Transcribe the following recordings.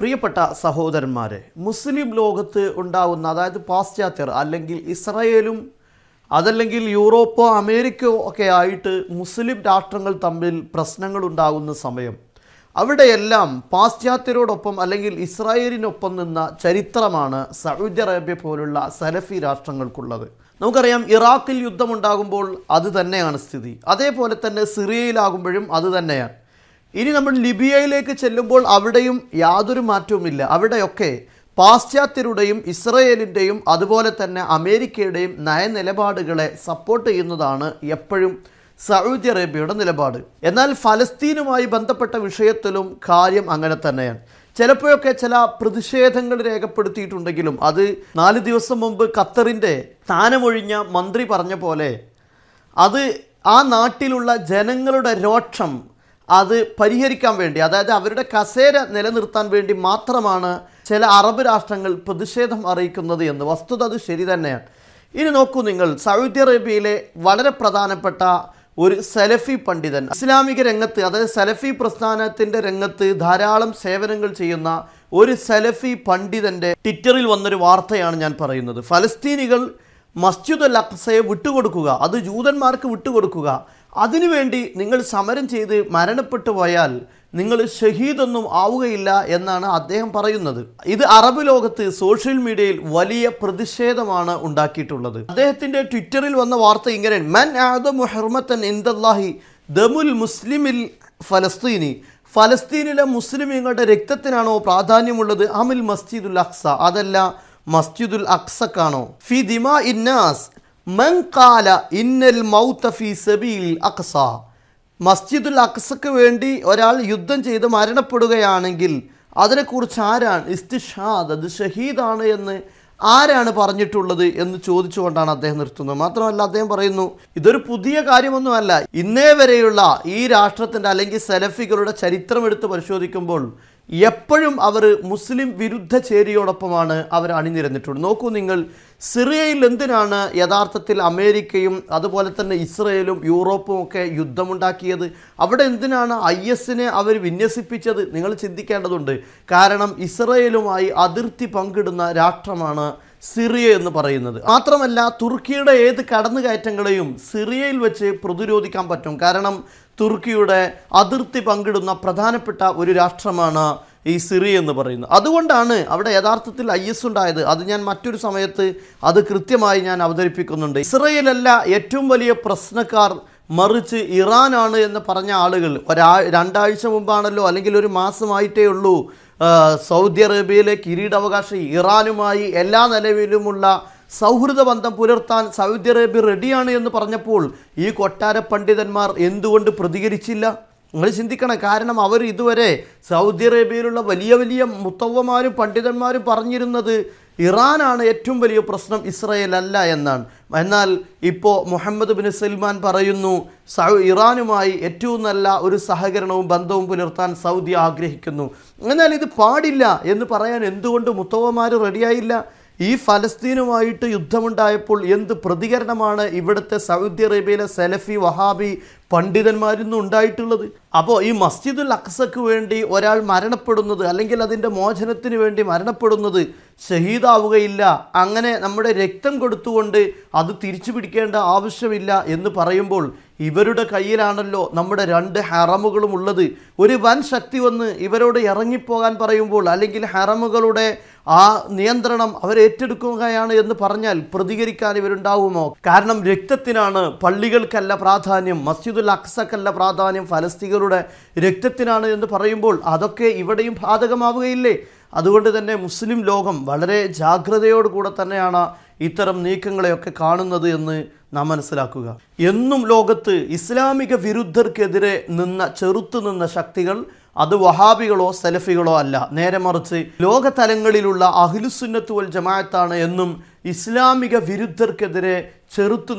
പ്രിയപ്പെട്ട സഹോദരന്മാരെ മുസ്ലിം ലോകത്ത് ഉണ്ടാവുന്ന അതായത് പാശ്ചാത്യർ അല്ലെങ്കിൽ ഇസ്രയേലും അതല്ലെങ്കിൽ യൂറോപ്പോ അമേരിക്കയോ ഒക്കെ ആയിട്ട് മുസ്ലിം രാഷ്ട്രങ്ങൾ തമ്മിൽ പ്രശ്നങ്ങൾ ഉണ്ടാകുന്ന സമയം അവിടെയെല്ലാം പാശ്ചാത്യരോടൊപ്പം അല്ലെങ്കിൽ ഇസ്രായേലിനൊപ്പം നിന്ന ചരിത്രമാണ് സൗദി അറേബ്യ പോലുള്ള സലഫി രാഷ്ട്രങ്ങൾക്കുള്ളത് നമുക്കറിയാം ഇറാഖിൽ യുദ്ധമുണ്ടാകുമ്പോൾ അത് തന്നെയാണ് സ്ഥിതി അതേപോലെ തന്നെ സിറിയയിലാകുമ്പോഴും അത് തന്നെയാണ് ഇനി നമ്മൾ ലിബിയയിലേക്ക് ചെല്ലുമ്പോൾ അവിടെയും യാതൊരു മാറ്റവുമില്ല അവിടെയൊക്കെ പാശ്ചാത്യരുടെയും ഇസ്രയേലിൻ്റെയും അതുപോലെ തന്നെ അമേരിക്കയുടെയും നയനിലപാടുകളെ സപ്പോർട്ട് ചെയ്യുന്നതാണ് എപ്പോഴും സൗദി അറേബ്യയുടെ നിലപാട് എന്നാൽ ഫലസ്തീനുമായി ബന്ധപ്പെട്ട വിഷയത്തിലും കാര്യം അങ്ങനെ തന്നെയാണ് ചിലപ്പോഴൊക്കെ ചില പ്രതിഷേധങ്ങൾ രേഖപ്പെടുത്തിയിട്ടുണ്ടെങ്കിലും അത് നാല് ദിവസം മുമ്പ് ഖത്തറിൻ്റെ സ്ഥാനമൊഴിഞ്ഞ മന്ത്രി പറഞ്ഞ പോലെ അത് ആ നാട്ടിലുള്ള ജനങ്ങളുടെ രോക്ഷം അത് പരിഹരിക്കാൻ വേണ്ടി അതായത് അവരുടെ കസേര നിലനിർത്താൻ വേണ്ടി മാത്രമാണ് ചില അറബ് രാഷ്ട്രങ്ങൾ പ്രതിഷേധം അറിയിക്കുന്നത് എന്ന് വസ്തുത അത് ശരി തന്നെയാണ് ഇനി നോക്കൂ നിങ്ങൾ സൗദി അറേബ്യയിലെ വളരെ പ്രധാനപ്പെട്ട ഒരു സലഫി പണ്ഡിതൻ ഇസ്ലാമിക രംഗത്ത് അതായത് സലഫി പ്രസ്ഥാനത്തിൻ്റെ രംഗത്ത് ധാരാളം സേവനങ്ങൾ ചെയ്യുന്ന ഒരു സലഫി പണ്ഡിതൻ്റെ ട്വിറ്ററിൽ വന്നൊരു വാർത്തയാണ് ഞാൻ പറയുന്നത് ഫലസ്തീനികൾ മസ്ജിദുൽ അഖ്സയെ വിട്ടുകൊടുക്കുക അത് ജൂതന്മാർക്ക് വിട്ടുകൊടുക്കുക അതിനുവേണ്ടി നിങ്ങൾ സമരം ചെയ്ത് മരണപ്പെട്ടു പോയാൽ നിങ്ങൾ ഷഹീദൊന്നും ആവുകയില്ല എന്നാണ് അദ്ദേഹം പറയുന്നത് ഇത് അറബ് ലോകത്ത് സോഷ്യൽ മീഡിയയിൽ വലിയ പ്രതിഷേധമാണ് ഉണ്ടാക്കിയിട്ടുള്ളത് അദ്ദേഹത്തിന്റെ ട്വിറ്ററിൽ വന്ന വാർത്ത ഇങ്ങനെ മൻ ആദം ഹെർമത്തൻ ഇന്ദല്ലാഹി ദമുൽ മുസ്ലിമിൽ ഫലസ്തീനി ഫലസ്തീനിലെ മുസ്ലിമീങ്ങളുടെ രക്തത്തിനാണോ പ്രാധാന്യമുള്ളത് അമിൽ മസ്ജിദുൽ അഖ്സ അതല്ല മസ്ജിദുൽ അക്സക്കാണോ ഫി ദിമാ ഇന്നാസ് മൻകാല ഇന്നൽ മൗത്ത ഫി സബീൽ അക്സ മസ്ജിദുൽ അക്സക്ക് വേണ്ടി ഒരാൾ യുദ്ധം ചെയ്ത് മരണപ്പെടുകയാണെങ്കിൽ അതിനെക്കുറിച്ച് ആരാണ് ഇസ്തിഷാദ് അത് ഷഹീദാണ് എന്ന് ആരാണ് പറഞ്ഞിട്ടുള്ളത് എന്ന് ചോദിച്ചുകൊണ്ടാണ് അദ്ദേഹം നിർത്തുന്നത് മാത്രമല്ല അദ്ദേഹം പറയുന്നു ഇതൊരു പുതിയ കാര്യമൊന്നുമല്ല ഇന്നേ വരെയുള്ള ഈ രാഷ്ട്രത്തിൻ്റെ അല്ലെങ്കിൽ സെലഫികളുടെ ചരിത്രം എടുത്ത് പരിശോധിക്കുമ്പോൾ എപ്പോഴും അവർ മുസ്ലിം വിരുദ്ധ ചേരിയോടൊപ്പമാണ് അവർ അണിനിരന്നിട്ടുണ്ട് നോക്കൂ നിങ്ങൾ സിറിയയിൽ എന്തിനാണ് യഥാർത്ഥത്തിൽ അമേരിക്കയും അതുപോലെ തന്നെ ഇസ്രയേലും യൂറോപ്പും ഒക്കെ യുദ്ധമുണ്ടാക്കിയത് അവിടെ എന്തിനാണ് ഐ എസിനെ അവർ വിന്യസിപ്പിച്ചത് നിങ്ങൾ ചിന്തിക്കേണ്ടതുണ്ട് കാരണം ഇസ്രയേലുമായി അതിർത്തി പങ്കിടുന്ന രാഷ്ട്രമാണ് സിറിയ എന്ന് പറയുന്നത് മാത്രമല്ല തുർക്കിയുടെ ഏത് കടന്നുകയറ്റങ്ങളെയും സിറിയയിൽ വെച്ച് പ്രതിരോധിക്കാൻ പറ്റും കാരണം തുർക്കിയുടെ അതിർത്തി പങ്കിടുന്ന പ്രധാനപ്പെട്ട ഒരു രാഷ്ട്രമാണ് ഈ സിറി എന്ന് പറയുന്നത് അതുകൊണ്ടാണ് അവിടെ യഥാർത്ഥത്തിൽ ഐ എസ് ഉണ്ടായത് അത് ഞാൻ മറ്റൊരു സമയത്ത് അത് കൃത്യമായി ഞാൻ അവതരിപ്പിക്കുന്നുണ്ട് ഇസ്രയേലല്ല ഏറ്റവും വലിയ പ്രശ്നക്കാർ മറിച്ച് ഇറാനാണ് എന്ന് പറഞ്ഞ ആളുകൾ ഒരാ രണ്ടാഴ്ച മുമ്പാണല്ലോ അല്ലെങ്കിൽ ഒരു മാസമായിട്ടേ ഉള്ളൂ സൗദി അറേബ്യയിലെ കിരീടാവകാശി ഇറാനുമായി എല്ലാ നിലവിലുമുള്ള സൗഹൃദ ബന്ധം പുലർത്താൻ സൗദി അറേബ്യ റെഡിയാണ് എന്ന് പറഞ്ഞപ്പോൾ ഈ കൊട്ടാര പണ്ഡിതന്മാർ എന്തുകൊണ്ട് പ്രതികരിച്ചില്ല നിങ്ങൾ ചിന്തിക്കണം കാരണം അവർ ഇതുവരെ സൗദി അറേബ്യയിലുള്ള വലിയ വലിയ മുത്തവ്വമാരും പണ്ഡിതന്മാരും പറഞ്ഞിരുന്നത് ഇറാനാണ് ഏറ്റവും വലിയ പ്രശ്നം ഇസ്രയേൽ അല്ല എന്നാണ് എന്നാൽ ഇപ്പോൾ മുഹമ്മദ് ബിൻ സൽമാൻ പറയുന്നു സൗ ഇറാനുമായി ഏറ്റവും നല്ല ഒരു സഹകരണവും ബന്ധവും പുലർത്താൻ സൗദി ആഗ്രഹിക്കുന്നു എന്നാൽ ഇത് പാടില്ല എന്ന് പറയാൻ എന്തുകൊണ്ട് മുത്തവ്വമാർ റെഡിയായില്ല ഈ ഫലസ്തീനുമായിട്ട് യുദ്ധമുണ്ടായപ്പോൾ എന്ത് പ്രതികരണമാണ് ഇവിടുത്തെ സൗദി അറേബ്യയിലെ സെലഫി വഹാബി നിന്നും ഉണ്ടായിട്ടുള്ളത് അപ്പോൾ ഈ മസ്ജിദുൽ അക്സക്ക് വേണ്ടി ഒരാൾ മരണപ്പെടുന്നത് അല്ലെങ്കിൽ അതിൻ്റെ മോചനത്തിന് വേണ്ടി മരണപ്പെടുന്നത് ഷഹീദാവുകയില്ല അങ്ങനെ നമ്മുടെ രക്തം കൊടുത്തുകൊണ്ട് അത് തിരിച്ചു പിടിക്കേണ്ട ആവശ്യമില്ല എന്ന് പറയുമ്പോൾ ഇവരുടെ കയ്യിലാണല്ലോ നമ്മുടെ രണ്ട് ഹറമുകളും ഉള്ളത് ഒരു വൻ ശക്തി വന്ന് ഇവരോട് ഇറങ്ങിപ്പോകാൻ പറയുമ്പോൾ അല്ലെങ്കിൽ ഹറമുകളുടെ ആ നിയന്ത്രണം അവരേറ്റെടുക്കുകയാണ് എന്ന് പറഞ്ഞാൽ പ്രതികരിക്കാൻ ഇവരുണ്ടാവുമോ കാരണം രക്തത്തിനാണ് പള്ളികൾക്കല്ല പ്രാധാന്യം മസ്ജിദുൽ അക്സക്കല്ല പ്രാധാന്യം ഫലസ്തീകളുടെ രക്തത്തിനാണ് എന്ന് പറയുമ്പോൾ അതൊക്കെ ഇവിടെയും ബാധകമാവുകയില്ലേ അതുകൊണ്ട് തന്നെ മുസ്ലിം ലോകം വളരെ ജാഗ്രതയോടുകൂടെ തന്നെയാണ് ഇത്തരം നീക്കങ്ങളെയൊക്കെ കാണുന്നത് എന്ന് നാം മനസ്സിലാക്കുക എന്നും ലോകത്ത് ഇസ്ലാമിക വിരുദ്ധർക്കെതിരെ നിന്ന ചെറുത്തു നിന്ന ശക്തികൾ അത് വഹാബികളോ സലഫികളോ അല്ല നേരെ മറിച്ച് ലോകതലങ്ങളിലുള്ള അഹിലുസുന്നത്ത് വൽ ജമാഅത്താണ് എന്നും ഇസ്ലാമിക വിരുദ്ധർക്കെതിരെ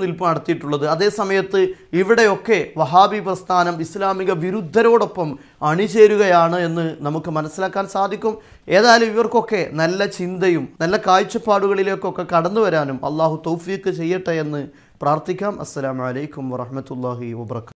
നിൽപ്പ് നടത്തിയിട്ടുള്ളത് അതേസമയത്ത് ഇവിടെയൊക്കെ വഹാബി പ്രസ്ഥാനം ഇസ്ലാമിക വിരുദ്ധരോടൊപ്പം അണിചേരുകയാണ് എന്ന് നമുക്ക് മനസ്സിലാക്കാൻ സാധിക്കും ഏതായാലും ഇവർക്കൊക്കെ നല്ല ചിന്തയും നല്ല കാഴ്ചപ്പാടുകളിലേക്കൊക്കെ കടന്നു വരാനും അള്ളാഹു തൗഫീക്ക് ചെയ്യട്ടെ എന്ന് പ്രാർത്ഥിക്കാം അസ്സലാമലൈക്കും വറഹമത്തല്ലാഹി വബർക്കാത്തു